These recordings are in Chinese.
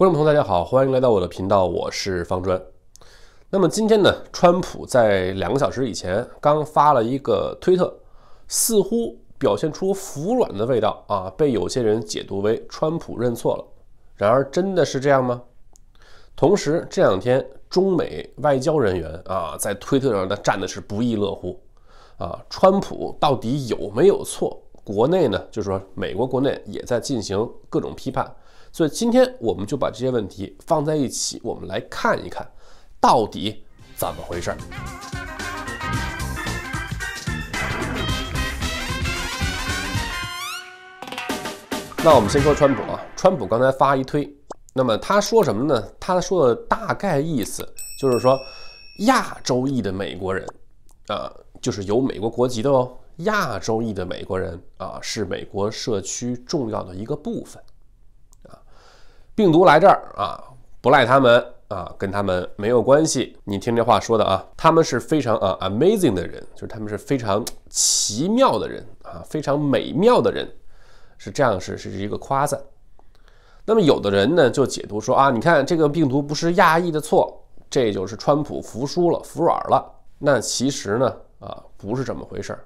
观众朋友，大家好，欢迎来到我的频道，我是方砖。那么今天呢，川普在两个小时以前刚发了一个推特，似乎表现出服软的味道啊，被有些人解读为川普认错了。然而，真的是这样吗？同时，这两天中美外交人员啊，在推特上呢，站的是不亦乐乎啊。川普到底有没有错？国内呢，就是说美国国内也在进行各种批判。所以今天我们就把这些问题放在一起，我们来看一看，到底怎么回事儿。那我们先说川普啊，川普刚才发一推，那么他说什么呢？他说的大概意思就是说，亚洲裔的美国人，啊，就是有美国国籍的哦，亚洲裔的美国人啊，是美国社区重要的一个部分。病毒来这儿啊，不赖他们啊，跟他们没有关系。你听这话说的啊，他们是非常啊 amazing 的人，就是他们是非常奇妙的人啊，非常美妙的人，是这样，是是一个夸赞。那么有的人呢，就解读说啊，你看这个病毒不是亚裔的错，这就是川普服输了，服软了。那其实呢，啊，不是这么回事儿。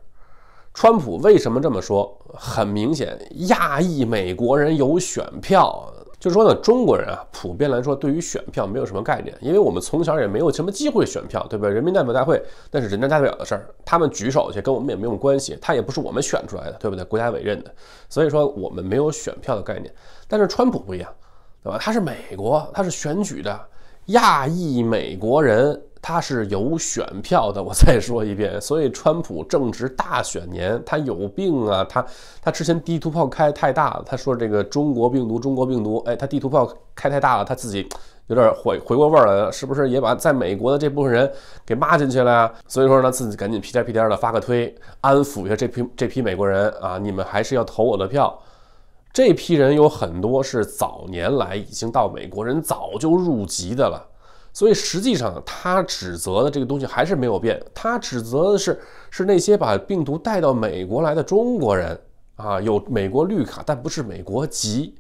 川普为什么这么说？很明显，亚裔美国人有选票。就是说呢，中国人啊，普遍来说对于选票没有什么概念，因为我们从小也没有什么机会选票，对不对？人民代表大会，那是人大代表的事儿，他们举手去跟我们也没有关系，他也不是我们选出来的，对不对？国家委任的，所以说我们没有选票的概念。但是川普不一样，对吧？他是美国，他是选举的亚裔美国人。他是有选票的，我再说一遍。所以川普正值大选年，他有病啊！他他之前地图炮开太大了，他说这个中国病毒，中国病毒，哎，他地图炮开太大了，他自己有点回回过味儿来了，是不是也把在美国的这部分人给骂进去了呀？所以说呢，自己赶紧屁颠屁颠的发个推，安抚一下这批这批美国人啊！你们还是要投我的票。这批人有很多是早年来已经到美国人早就入籍的了。所以实际上，他指责的这个东西还是没有变。他指责的是是那些把病毒带到美国来的中国人啊，有美国绿卡但不是美国籍。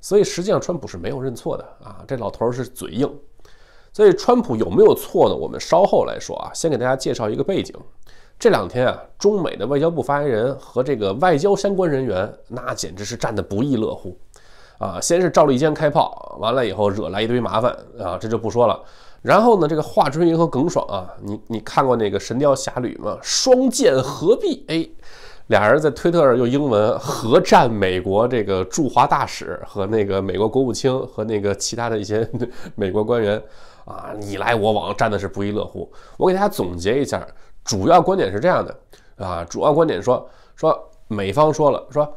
所以实际上，川普是没有认错的啊，这老头儿是嘴硬。所以川普有没有错呢？我们稍后来说啊，先给大家介绍一个背景。这两天啊，中美的外交部发言人和这个外交相关人员，那简直是战得不亦乐乎。啊，先是赵立坚开炮，完了以后惹来一堆麻烦啊，这就不说了。然后呢，这个华春莹和耿爽啊，你你看过那个《神雕侠侣》吗？双剑合璧，哎，俩人在推特上用英文合战美国这个驻华大使和那个美国国务卿和那个其他的一些 美国官员啊，你来我往，战的是不亦乐乎。我给大家总结一下，主要观点是这样的啊，主要观点说说美方说了，说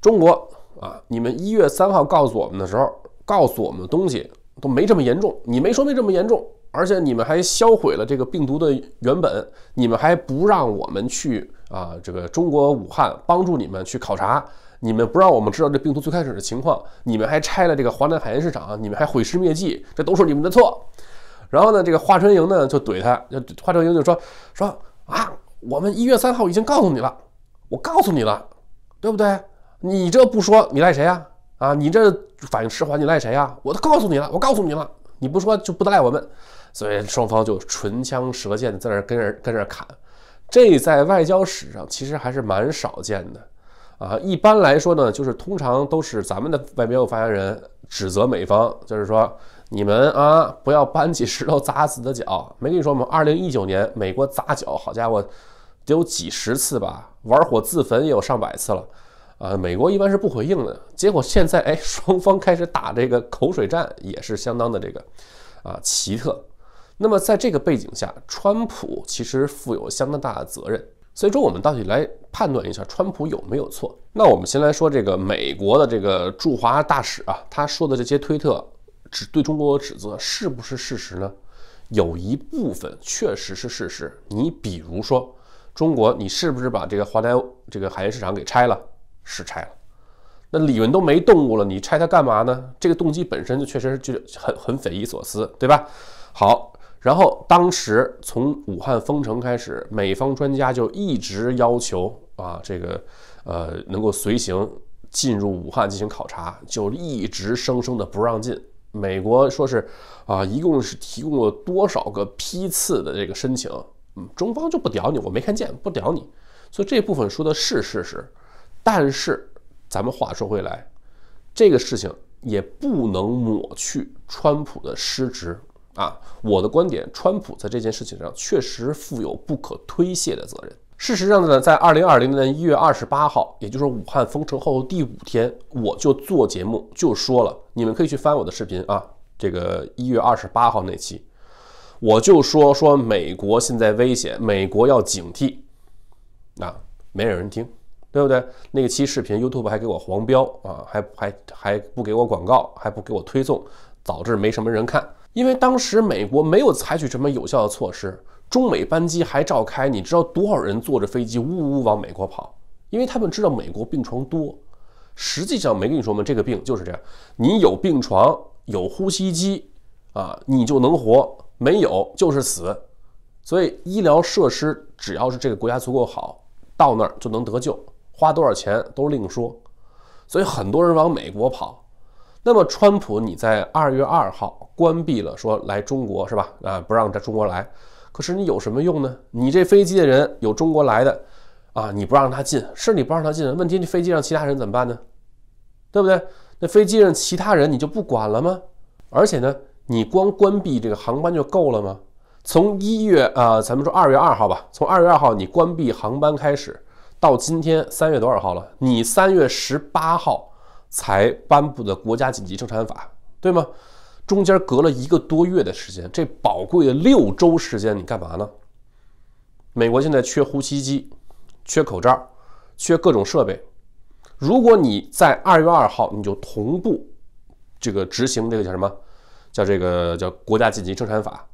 中国。啊！你们一月三号告诉我们的时候，告诉我们的东西都没这么严重。你没说没这么严重，而且你们还销毁了这个病毒的原本，你们还不让我们去啊！这个中国武汉帮助你们去考察，你们不让我们知道这病毒最开始的情况，你们还拆了这个华南海鲜市场，你们还毁尸灭迹，这都是你们的错。然后呢，这个华春莹呢就怼他，就华春莹就说说啊，我们一月三号已经告诉你了，我告诉你了，对不对？你这不说，你赖谁啊？啊，你这反应迟缓，你赖谁啊？我都告诉你了，我告诉你了，你不说就不赖我们。所以双方就唇枪舌剑，在那跟人跟着砍。这在外交史上其实还是蛮少见的啊。一般来说呢，就是通常都是咱们的外交发言人指责美方，就是说你们啊，不要搬起石头砸自己的脚。没跟你说吗？二零一九年美国砸脚，好家伙，得有几十次吧，玩火自焚也有上百次了。啊，美国一般是不回应的。结果现在，哎，双方开始打这个口水战，也是相当的这个，啊，奇特。那么在这个背景下，川普其实负有相当大的责任。所以说，我们到底来判断一下川普有没有错？那我们先来说这个美国的这个驻华大使啊，他说的这些推特指对中国的指责是不是事实呢？有一部分确实是事实。你比如说，中国，你是不是把这个华南这个海鲜市场给拆了？是拆了，那里面都没动物了，你拆它干嘛呢？这个动机本身就确实就很很匪夷所思，对吧？好，然后当时从武汉封城开始，美方专家就一直要求啊，这个呃能够随行进入武汉进行考察，就一直生生的不让进。美国说是啊，一共是提供了多少个批次的这个申请，嗯，中方就不屌你，我没看见，不屌你。所以这部分说的是事实。但是，咱们话说回来，这个事情也不能抹去川普的失职啊！我的观点，川普在这件事情上确实负有不可推卸的责任。事实上呢，在二零二零年一月二十八号，也就是武汉封城后的第五天，我就做节目就说了，你们可以去翻我的视频啊，这个一月二十八号那期，我就说说美国现在危险，美国要警惕，啊，没有人听。对不对？那个期视频，YouTube 还给我黄标啊，还还还不给我广告，还不给我推送，导致没什么人看。因为当时美国没有采取什么有效的措施，中美班机还召开。你知道多少人坐着飞机呜呜往美国跑？因为他们知道美国病床多。实际上没跟你说吗？这个病就是这样，你有病床有呼吸机，啊，你就能活；没有就是死。所以医疗设施只要是这个国家足够好，到那儿就能得救。花多少钱都另说，所以很多人往美国跑。那么，川普你在二月二号关闭了，说来中国是吧？啊，不让在中国来。可是你有什么用呢？你这飞机的人有中国来的啊，你不让他进，是你不让他进。问题，你飞机上其他人怎么办呢？对不对？那飞机上其他人你就不管了吗？而且呢，你光关闭这个航班就够了吗？从一月啊，咱们说二月二号吧。从二月二号你关闭航班开始。到今天三月多少号了？你三月十八号才颁布的国家紧急生产法，对吗？中间隔了一个多月的时间，这宝贵的六周时间你干嘛呢？美国现在缺呼吸机，缺口罩，缺各种设备。如果你在二月二号你就同步这个执行这个叫什么叫这个叫国家紧急生产法，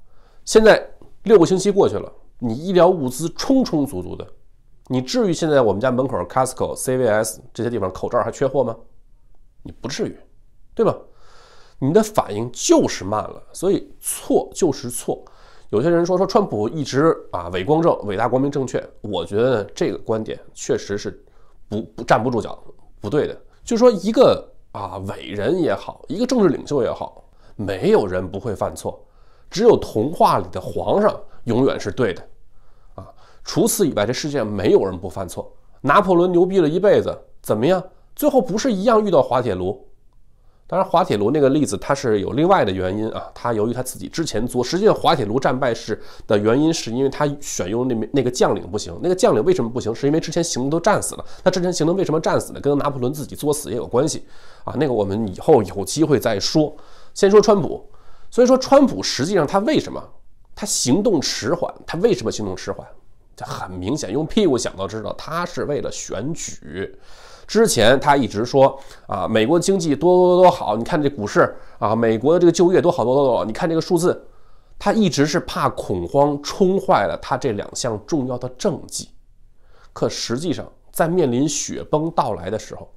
现在六个星期过去了，你医疗物资充充足足的。你至于现在我们家门口 Costco、CVS 这些地方口罩还缺货吗？你不至于，对吧？你的反应就是慢了，所以错就是错。有些人说说川普一直啊伟光正、伟大光明正确，我觉得这个观点确实是不不站不住脚，不对的。就说一个啊伟人也好，一个政治领袖也好，没有人不会犯错，只有童话里的皇上永远是对的。除此以外，这世界上没有人不犯错。拿破仑牛逼了一辈子，怎么样？最后不是一样遇到滑铁卢？当然，滑铁卢那个例子它是有另外的原因啊。他由于他自己之前作，实际上滑铁卢战败是的原因是因为他选用那那个将领不行。那个将领为什么不行？是因为之前行动都战死了。他之前行动为什么战死呢？跟拿破仑自己作死也有关系啊。那个我们以后有机会再说。先说川普，所以说川普实际上他为什么他行动迟缓？他为什么行动迟缓？这很明显，用屁股想都知道，他是为了选举。之前他一直说啊，美国经济多多多多好，你看这股市啊，美国的这个就业多好多多多。你看这个数字，他一直是怕恐慌冲坏了他这两项重要的政绩。可实际上，在面临雪崩到来的时候，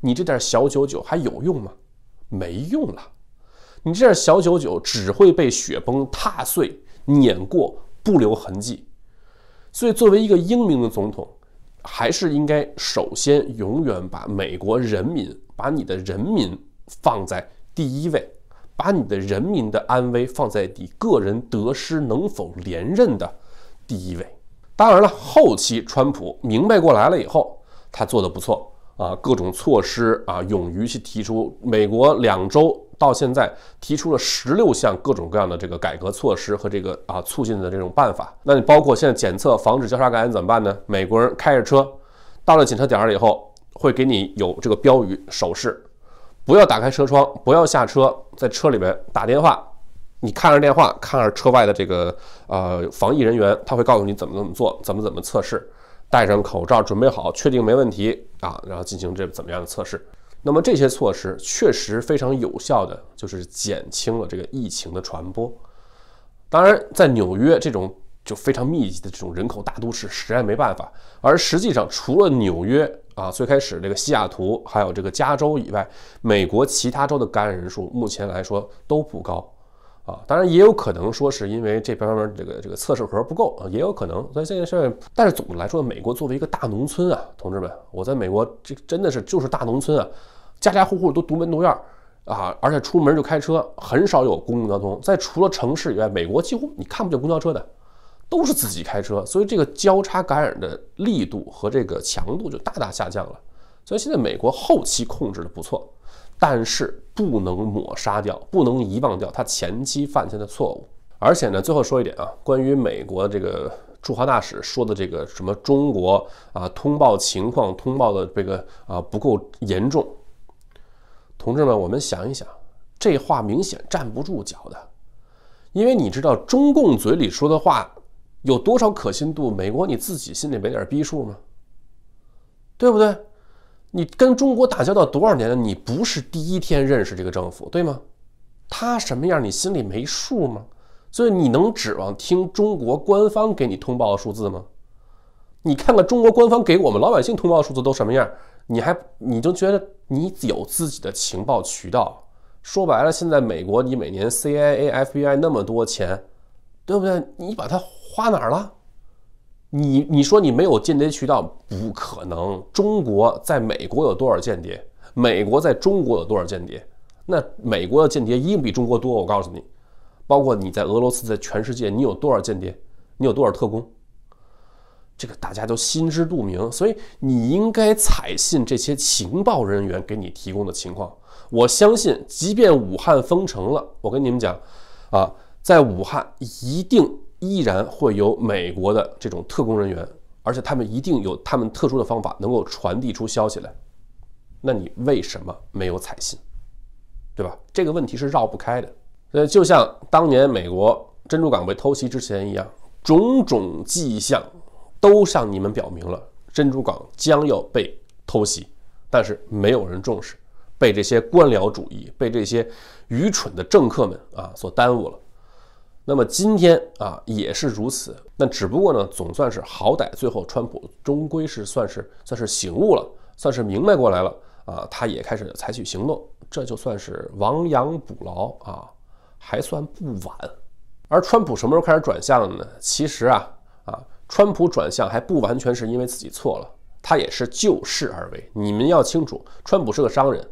你这点小九九还有用吗？没用了，你这点小九九只会被雪崩踏碎、碾过，不留痕迹。所以，作为一个英明的总统，还是应该首先永远把美国人民，把你的人民放在第一位，把你的人民的安危放在你个人得失能否连任的第一位。当然了，后期川普明白过来了以后，他做的不错啊，各种措施啊，勇于去提出美国两周。到现在提出了十六项各种各样的这个改革措施和这个啊促进的这种办法。那你包括现在检测防止交叉感染怎么办呢？美国人开着车到了检测点儿了以后，会给你有这个标语手势，不要打开车窗，不要下车，在车里面打电话，你看着电话，看着车外的这个呃防疫人员，他会告诉你怎么怎么做，怎么怎么测试，戴上口罩，准备好，确定没问题啊，然后进行这怎么样的测试。那么这些措施确实非常有效的，就是减轻了这个疫情的传播。当然，在纽约这种就非常密集的这种人口大都市，实在没办法。而实际上，除了纽约啊，最开始这个西雅图，还有这个加州以外，美国其他州的感染人数目前来说都不高。啊，当然也有可能说是因为这方面这个这个测试盒不够啊，也有可能。所以这件事，但是总的来说，美国作为一个大农村啊，同志们，我在美国这真的是就是大农村啊，家家户户都独门独院儿啊，而且出门就开车，很少有公共交通。在除了城市以外，美国几乎你看不见公交车的，都是自己开车，所以这个交叉感染的力度和这个强度就大大下降了。所以现在美国后期控制的不错。但是不能抹杀掉，不能遗忘掉他前期犯下的错误。而且呢，最后说一点啊，关于美国这个驻华大使说的这个什么中国啊通报情况通报的这个啊不够严重，同志们，我们想一想，这话明显站不住脚的，因为你知道中共嘴里说的话有多少可信度？美国你自己心里没点逼数吗？对不对？你跟中国打交道多少年了？你不是第一天认识这个政府，对吗？他什么样，你心里没数吗？所以你能指望听中国官方给你通报的数字吗？你看看中国官方给我们老百姓通报数字都什么样，你还你就觉得你有自己的情报渠道？说白了，现在美国你每年 CIA、FBI 那么多钱，对不对？你把它花哪儿了？你你说你没有间谍渠道不可能。中国在美国有多少间谍？美国在中国有多少间谍？那美国的间谍一定比中国多。我告诉你，包括你在俄罗斯，在全世界，你有多少间谍？你有多少特工？这个大家都心知肚明。所以你应该采信这些情报人员给你提供的情况。我相信，即便武汉封城了，我跟你们讲啊，在武汉一定。依然会有美国的这种特工人员，而且他们一定有他们特殊的方法，能够传递出消息来。那你为什么没有采信？对吧？这个问题是绕不开的。呃，就像当年美国珍珠港被偷袭之前一样，种种迹象都向你们表明了珍珠港将要被偷袭，但是没有人重视，被这些官僚主义、被这些愚蠢的政客们啊所耽误了。那么今天啊也是如此，那只不过呢，总算是好歹最后川普终归是算是算是醒悟了，算是明白过来了啊，他也开始采取行动，这就算是亡羊补牢啊，还算不晚。而川普什么时候开始转向的呢？其实啊啊，川普转向还不完全是因为自己错了，他也是就事而为。你们要清楚，川普是个商人。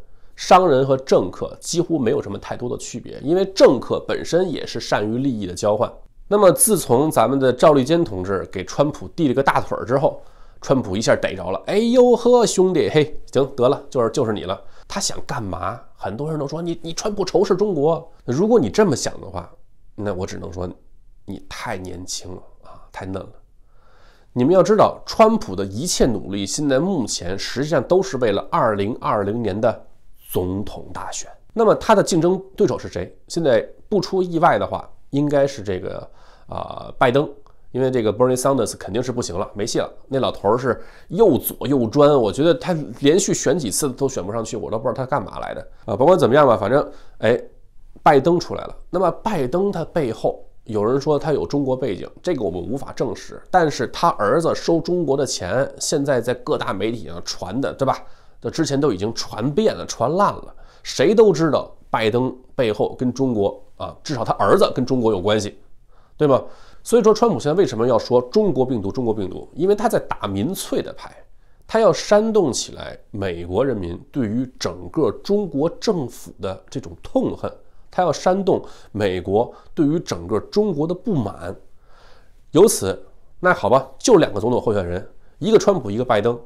商人和政客几乎没有什么太多的区别，因为政客本身也是善于利益的交换。那么，自从咱们的赵立坚同志给川普递了个大腿儿之后，川普一下逮着了，哎呦呵，兄弟，嘿，行得了，就是就是你了。他想干嘛？很多人都说你你川普仇视中国。那如果你这么想的话，那我只能说，你太年轻了啊，太嫩了。你们要知道，川普的一切努力，现在目前实际上都是为了二零二零年的。总统大选，那么他的竞争对手是谁？现在不出意外的话，应该是这个啊，拜登，因为这个 Bernie Sanders 肯定是不行了，没戏了。那老头儿是又左又专，我觉得他连续选几次都选不上去，我都不知道他干嘛来的啊。甭管怎么样吧，反正哎，拜登出来了。那么拜登他背后有人说他有中国背景，这个我们无法证实，但是他儿子收中国的钱，现在在各大媒体上传的，对吧？这之前都已经传遍了，传烂了，谁都知道拜登背后跟中国啊，至少他儿子跟中国有关系，对吗？所以说，川普现在为什么要说中国病毒、中国病毒？因为他在打民粹的牌，他要煽动起来美国人民对于整个中国政府的这种痛恨，他要煽动美国对于整个中国的不满。由此，那好吧，就两个总统候选人，一个川普，一个拜登。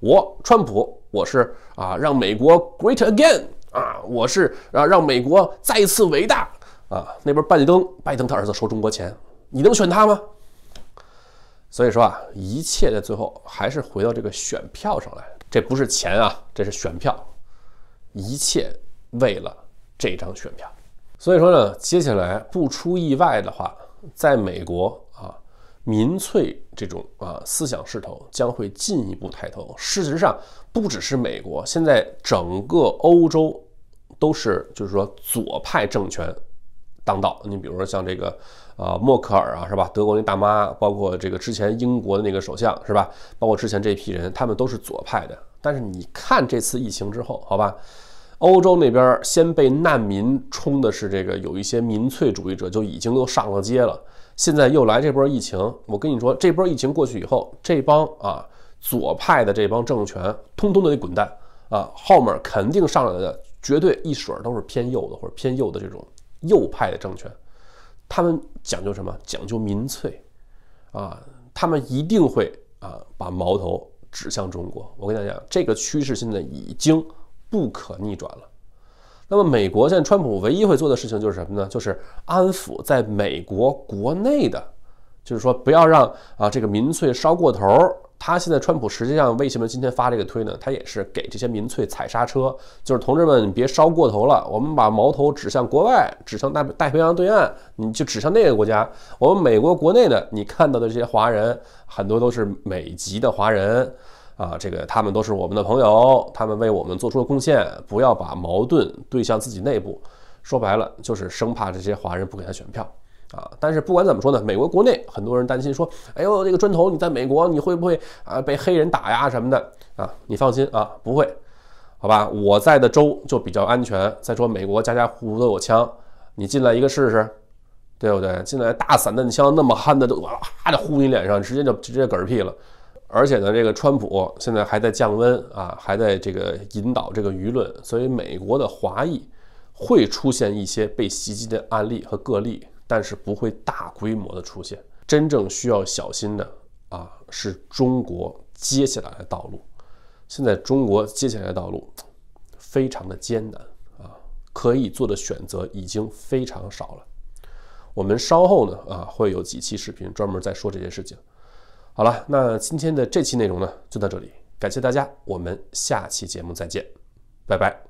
我川普，我是啊，让美国 great again 啊，我是啊，让美国再一次伟大啊。那边拜登，拜登他儿子收中国钱，你能选他吗？所以说啊，一切的最后还是回到这个选票上来，这不是钱啊，这是选票，一切为了这张选票。所以说呢，接下来不出意外的话，在美国。民粹这种啊思想势头将会进一步抬头。事实上，不只是美国，现在整个欧洲都是，就是说左派政权当道。你比如说像这个啊默克尔啊，是吧？德国那大妈，包括这个之前英国的那个首相，是吧？包括之前这批人，他们都是左派的。但是你看这次疫情之后，好吧，欧洲那边先被难民冲的是这个，有一些民粹主义者就已经都上了街了。现在又来这波疫情，我跟你说，这波疫情过去以后，这帮啊左派的这帮政权，通通都得滚蛋啊！后面肯定上来的，绝对一水儿都是偏右的或者偏右的这种右派的政权。他们讲究什么？讲究民粹啊！他们一定会啊把矛头指向中国。我跟大家讲，这个趋势现在已经不可逆转了。那么，美国现在川普唯一会做的事情就是什么呢？就是安抚在美国国内的，就是说不要让啊这个民粹烧过头。他现在川普实际上为什么今天发这个推呢？他也是给这些民粹踩刹车，就是同志们别烧过头了。我们把矛头指向国外，指向大大西洋对岸，你就指向那个国家。我们美国国内的你看到的这些华人，很多都是美籍的华人。啊，这个他们都是我们的朋友，他们为我们做出了贡献，不要把矛盾对向自己内部。说白了，就是生怕这些华人不给他选票啊。但是不管怎么说呢，美国国内很多人担心说，哎呦，这个砖头，你在美国你会不会啊被黑人打呀什么的啊？你放心啊，不会，好吧？我在的州就比较安全。再说美国家家户户都有枪，你进来一个试试，对不对？进来大散弹枪那么憨的都哇的呼你脸上，直接就直接嗝屁了。而且呢，这个川普现在还在降温啊，还在这个引导这个舆论，所以美国的华裔会出现一些被袭击的案例和个例，但是不会大规模的出现。真正需要小心的啊，是中国接下来的道路。现在中国接下来的道路非常的艰难啊，可以做的选择已经非常少了。我们稍后呢啊，会有几期视频专门在说这件事情。好了，那今天的这期内容呢，就到这里，感谢大家，我们下期节目再见，拜拜。